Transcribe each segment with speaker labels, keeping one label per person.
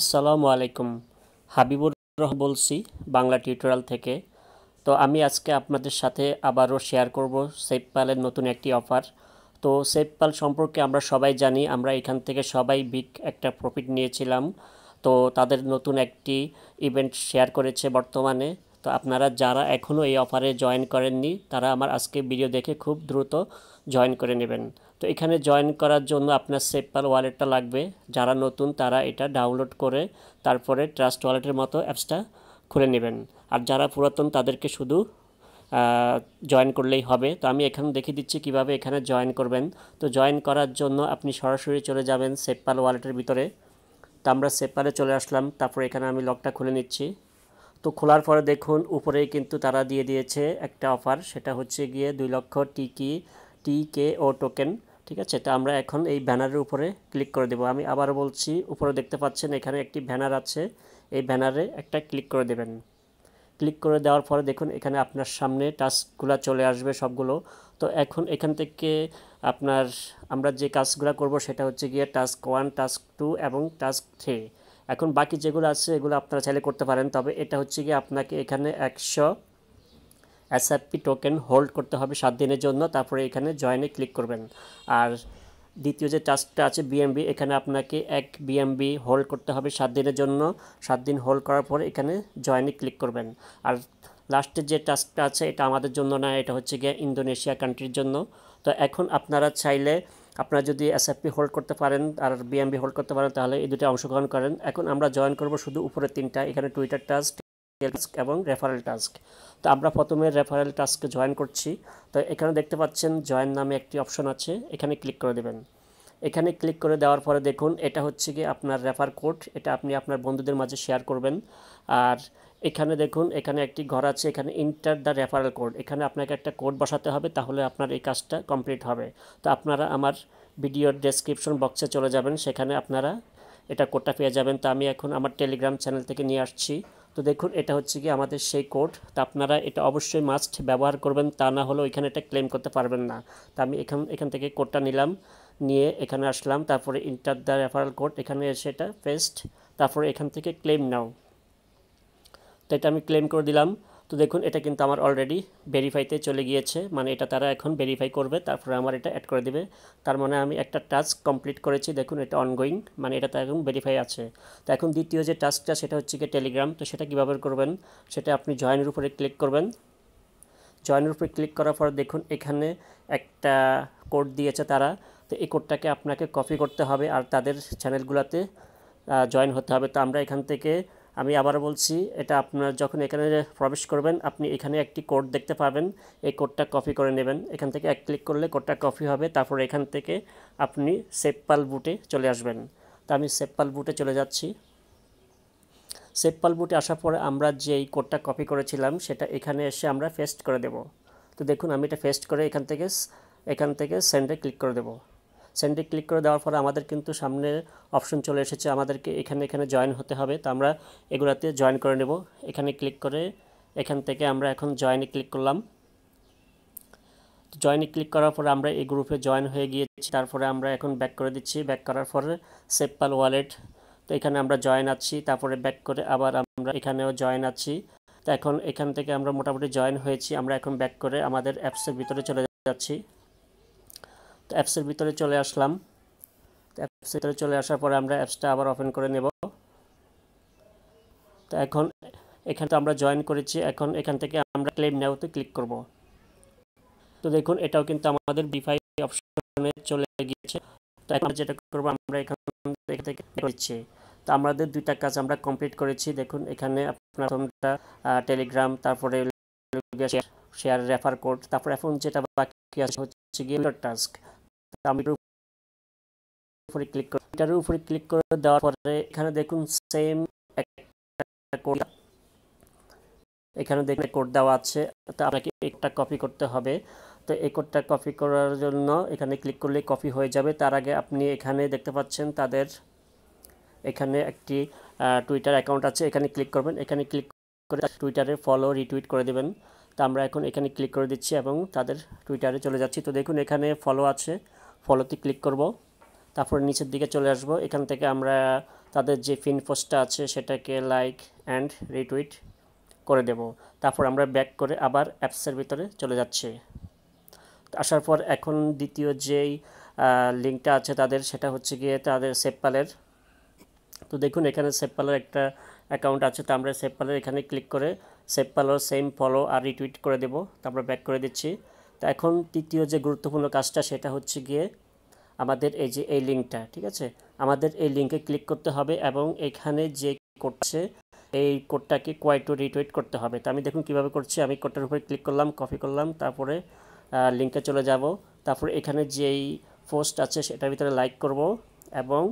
Speaker 1: আসসালামু আলাইকুম হাবিবুর রহমান বলছি বাংলা টিউটোরিয়াল থেকে তো আমি আজকে আপনাদের সাথে আবারও শেয়ার করব পালের নতুন একটি অফার তো পাল সম্পর্কে আমরা সবাই জানি আমরা এখান থেকে সবাই বিগ একটা প্রফিট নিয়েছিলাম তো তাদের নতুন একটি ইভেন্ট শেয়ার করেছে বর্তমানে তো আপনারা যারা এখনও এই অফারে জয়েন করেননি তারা আমার আজকে ভিডিও দেখে খুব দ্রুত জয়েন করে নেবেন তো এখানে জয়েন করার জন্য আপনার সেপাল ওয়ালেটটা লাগবে যারা নতুন তারা এটা ডাউনলোড করে তারপরে ট্রাস্ট ওয়ালেটের মতো অ্যাপসটা খুলে নেবেন আর যারা পুরাতন তাদেরকে শুধু জয়েন করলেই হবে তো আমি এখানে দেখিয়ে দিচ্ছি কিভাবে এখানে জয়েন করবেন তো জয়েন করার জন্য আপনি সরাসরি চলে যাবেন সেপাল ওয়ালেটের ভিতরে তো আমরা সেপালে চলে আসলাম তারপরে এখানে আমি লকটা খুলে নিচ্ছি তো খোলার পরে দেখুন উপরেই কিন্তু তারা দিয়ে দিয়েছে একটা অফার সেটা হচ্ছে গিয়ে দুই লক্ষ টিকি টি কে ও টোকেন ঠিক আছে তো আমরা এখন এই ব্যানারের উপরে ক্লিক করে দেব আমি আবার বলছি উপরে দেখতে পাচ্ছেন এখানে একটি ব্যানার আছে এই ব্যানারে একটা ক্লিক করে দেবেন ক্লিক করে দেওয়ার পরে দেখুন এখানে আপনার সামনে টাস্কগুলো চলে আসবে সবগুলো তো এখন এখান থেকে আপনার আমরা যে কাজগুলো করব সেটা হচ্ছে গিয়ে টাস্ক ওয়ান টাস্ক টু এবং টাস্ক থ্রি এখন বাকি যেগুলো আছে এগুলো আপনারা চাইলে করতে পারেন তবে এটা হচ্ছে গিয়ে আপনাকে এখানে একশো এসএফপি টোকেন হোল্ড করতে হবে সাত দিনের জন্য তারপরে এখানে জয়েনে ক্লিক করবেন আর দ্বিতীয় যে টাস্কটা আছে বিএমবি এখানে আপনাকে এক বিএমবি হোল্ড করতে হবে সাত দিনের জন্য সাত দিন হোল্ড করার পর এখানে জয়েনে ক্লিক করবেন আর লাস্টের যে টাস্কটা আছে এটা আমাদের জন্য না এটা হচ্ছে গিয়ে ইন্দোনেশিয়া কান্ট্রির জন্য তো এখন আপনারা চাইলে আপনারা যদি এসএফপি হোল্ড করতে পারেন আর বিএমবি হোল্ড করতে পারেন তাহলে এই দুটো অংশগ্রহণ করেন এখন আমরা জয়েন করব শুধু উপরে তিনটা এখানে টুইটার টাস্ক টাস্ক এবং রেফারেল টাস্ক তো আমরা প্রথমে রেফারেল টাস্ক জয়েন করছি তো এখানে দেখতে পাচ্ছেন জয়েন নামে একটি অপশন আছে এখানে ক্লিক করে দেবেন এখানে ক্লিক করে দেওয়ার পরে দেখুন এটা হচ্ছে কি আপনার রেফার কোড এটা আপনি আপনার বন্ধুদের মাঝে শেয়ার করবেন আর এখানে দেখুন এখানে একটি ঘর আছে এখানে ইন্টার দ্য রেফারেল কোড এখানে আপনাকে একটা কোড বসাতে হবে তাহলে আপনার এই কাজটা কমপ্লিট হবে তো আপনারা আমার ভিডিওর ডেসক্রিপশন বক্সে চলে যাবেন সেখানে আপনারা এটা কোডটা পেয়ে যাবেন তো আমি এখন আমার টেলিগ্রাম চ্যানেল থেকে নিয়ে আসছি তো দেখুন এটা হচ্ছে কি আমাদের সেই কোড তো আপনারা এটা অবশ্যই মাস্ট ব্যবহার করবেন তা না হলে ওইখানে এটা ক্লেম করতে পারবেন না তো আমি এখান এখান থেকে কোডটা নিলাম নিয়ে এখানে আসলাম তারপরে ইন্টার দ্য রেফারাল কোড এখানে এসে এটা পেস্ট তারপরে এখান থেকে ক্লেম নাও তো এটা আমি ক্লেম করে দিলাম তো দেখুন এটা কিন্তু আমার অলরেডি ভেরিফাইতে চলে গিয়েছে মানে এটা তারা এখন ভেরিফাই করবে তারপরে আমার এটা অ্যাড করে দেবে তার মানে আমি একটা টাস্ক কমপ্লিট করেছি দেখুন এটা অনগোয়িং মানে এটা তার এখন ভেরিফাই আছে তো এখন দ্বিতীয় যে টাস্কটা সেটা হচ্ছে কি টেলিগ্রাম তো সেটা কীভাবে করবেন সেটা আপনি জয়েনের উপরে ক্লিক করবেন জয়েনের উপরে ক্লিক করার পর দেখুন এখানে একটা কোড দিয়েছে তারা তো এই কোডটাকে আপনাকে কপি করতে হবে আর তাদের চ্যানেলগুলোতে জয়েন হতে হবে তো আমরা এখান থেকে আমি আবার বলছি এটা আপনার যখন এখানে প্রবেশ করবেন আপনি এখানে একটি কোড দেখতে পাবেন এই কোডটা কপি করে নেবেন এখান থেকে এক ক্লিক করলে কোডটা কপি হবে তারপর এখান থেকে আপনি সেপপাল বুটে চলে আসবেন তো আমি সেপপাল বুটে চলে যাচ্ছি সেপপাল বুটে আসার পরে আমরা যেই কোডটা কপি করেছিলাম সেটা এখানে এসে আমরা পেস্ট করে দেব তো দেখুন আমি এটা পেস্ট করে এখান থেকে এখান থেকে সেন্ডে ক্লিক করে দেবো সেন্ডে ক্লিক করে দেওয়ার পরে আমাদের কিন্তু সামনে অপশন চলে এসেছে আমাদেরকে এখানে এখানে জয়েন হতে হবে তো আমরা এগুলাতে জয়েন করে নেব এখানে ক্লিক করে এখান থেকে আমরা এখন জয়েনে ক্লিক করলাম জয়েনে ক্লিক করার পরে আমরা এই গ্রুপে জয়েন হয়ে গিয়েছি তারপরে আমরা এখন ব্যাক করে দিচ্ছি ব্যাক করার পরে সেপাল ওয়ালেট তো এখানে আমরা জয়েন আছি তারপরে ব্যাক করে আবার আমরা এখানেও জয়েন আছি তো এখন এখান থেকে আমরা মোটামুটি জয়েন হয়েছি আমরা এখন ব্যাক করে আমাদের অ্যাপসের ভিতরে চলে যাচ্ছি তো অ্যাপসের ভিতরে চলে আসলাম তো অ্যাপসের ভিতরে চলে আসার পরে আমরা অ্যাপসটা আবার ওপেন করে নেব তো এখন এখানে তো আমরা জয়েন করেছি এখন এখান থেকে আমরা ক্লেম নেওয়াতে ক্লিক করব তো দেখুন এটাও কিন্তু আমাদের বিফাই অপশনে চলে গিয়েছে তো এখন যেটা করবো আমরা এখান থেকে করছি তো আমাদের দুইটা কাজ আমরা কমপ্লিট করেছি দেখুন এখানে আপনার প্রথমটা টেলিগ্রাম তারপরে শেয়ার রেফার কোড তারপর এখন যেটা বাকি আছে হচ্ছে গিয়ে টাস্ক উপরে ক্লিক করে এটার উপরে ক্লিক করে দেওয়ার পরে এখানে দেখুন সেম কোড এখানে দেখুন কোড দেওয়া আছে তো আপনাকে একটা কপি করতে হবে তো এই কোডটা কপি করার জন্য এখানে ক্লিক করলে কপি হয়ে যাবে তার আগে আপনি এখানে দেখতে পাচ্ছেন তাদের এখানে একটি টুইটার অ্যাকাউন্ট আছে এখানে ক্লিক করবেন এখানে ক্লিক করে টুইটারে ফলো রিটুইট করে দেবেন তা আমরা এখন এখানে ক্লিক করে দিচ্ছি এবং তাদের টুইটারে চলে যাচ্ছি তো দেখুন এখানে ফলো আছে ফলোতে ক্লিক করব তারপর নিচের দিকে চলে আসব এখান থেকে আমরা তাদের যে ফিন পোস্টটা আছে সেটাকে লাইক অ্যান্ড রিটুইট করে দেব তারপর আমরা ব্যাক করে আবার অ্যাপসের ভিতরে চলে যাচ্ছে আসার পর এখন দ্বিতীয় যেই লিঙ্কটা আছে তাদের সেটা হচ্ছে গিয়ে তাদের সেপপালের তো দেখুন এখানে সেপপালের একটা অ্যাকাউন্ট আছে তো আমরা সেপপালের এখানে ক্লিক করে সেপপালও সেম ফলো আর রিটুইট করে দেব তারপর ব্যাক করে দিচ্ছি তো এখন তৃতীয় যে গুরুত্বপূর্ণ কাজটা সেটা হচ্ছে গিয়ে আমাদের এই যে এই লিঙ্কটা ঠিক আছে আমাদের এই লিঙ্কে ক্লিক করতে হবে এবং এখানে যে করছে এই কোডটাকে কয়েকটু রিটুইট করতে হবে তো আমি দেখুন কিভাবে করছি আমি কোডটার উপরে ক্লিক করলাম কপি করলাম তারপরে লিঙ্কে চলে যাব তারপর এখানে যেই পোস্ট আছে সেটার ভিতরে লাইক করব এবং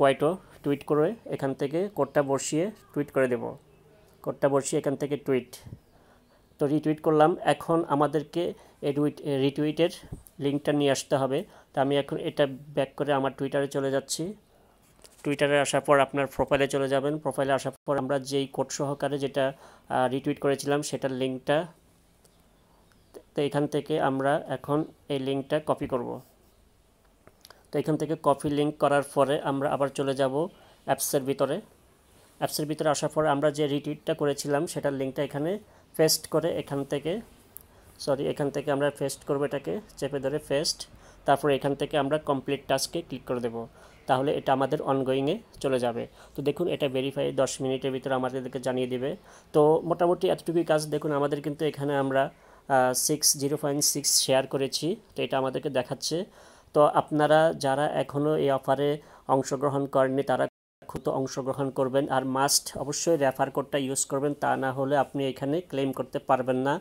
Speaker 1: কয়েকটো টুইট করে এখান থেকে কোডটা বসিয়ে টুইট করে দেব কোডটা বসিয়ে এখান থেকে টুইট তো রিটুইট করলাম এখন আমাদেরকে এডুইট রিটুইটের লিঙ্কটা নিয়ে আসতে হবে তো আমি এখন এটা ব্যাক করে আমার টুইটারে চলে যাচ্ছি টুইটারে আসার পর আপনার প্রোফাইলে চলে যাবেন প্রোফাইলে আসার পর আমরা যেই কোড সহকারে যেটা রিটুইট করেছিলাম সেটার লিঙ্কটা তো এখান থেকে আমরা এখন এই লিঙ্কটা কপি করব তো এখান থেকে কপি লিঙ্ক করার পরে আমরা আবার চলে যাব অ্যাপসের ভিতরে অ্যাপসের ভিতরে আসার পর আমরা যে রিটুইটটা করেছিলাম সেটার লিঙ্কটা এখানে ফেস্ট করে এখান থেকে সরি এখান থেকে আমরা ফেস্ট করবো এটাকে চেপে ধরে ফেস্ট তারপর এখান থেকে আমরা কমপ্লিট টাস্কে ক্লিক করে দেবো তাহলে এটা আমাদের অনগোয়িংয়ে চলে যাবে তো দেখুন এটা ভেরিফাই দশ মিনিটের ভিতরে আমাদেরকে জানিয়ে দিবে তো মোটামুটি এতটুকুই কাজ দেখুন আমাদের কিন্তু এখানে আমরা six zero point six share করেছি তো এটা আমাদেরকে দেখাচ্ছে তো আপনারা যারা এখনও এই অফারে অংশগ্রহণ করেননি তারা খুঁতো অংশগ্রহণ করবেন আর মাস্ট অবশ্যই রেফার কোডটা ইউজ করবেন তা না হলে আপনি এখানে ক্লেম করতে পারবেন না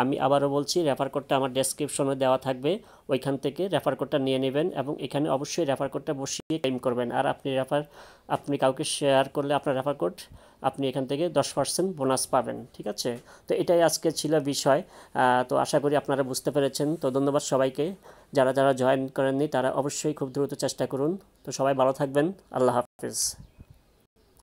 Speaker 1: আমি আবারও বলছি রেফার কোডটা আমার ডেসক্রিপশনে দেওয়া থাকবে ওইখান থেকে রেফার কোডটা নিয়ে নেবেন এবং এখানে অবশ্যই রেফার কোডটা বসিয়ে ক্লেম করবেন আর আপনি রেফার আপনি কাউকে শেয়ার করলে আপনার রেফার কোড আপনি এখান থেকে দশ পার্সেন্ট বোনাস পাবেন ঠিক আছে তো এটাই আজকে ছিল বিষয় তো আশা করি আপনারা বুঝতে পেরেছেন তো ধন্যবাদ সবাইকে যারা যারা জয়েন করেননি তারা অবশ্যই খুব দ্রুত চেষ্টা করুন তো সবাই ভালো থাকবেন আল্লাহ হাফিজ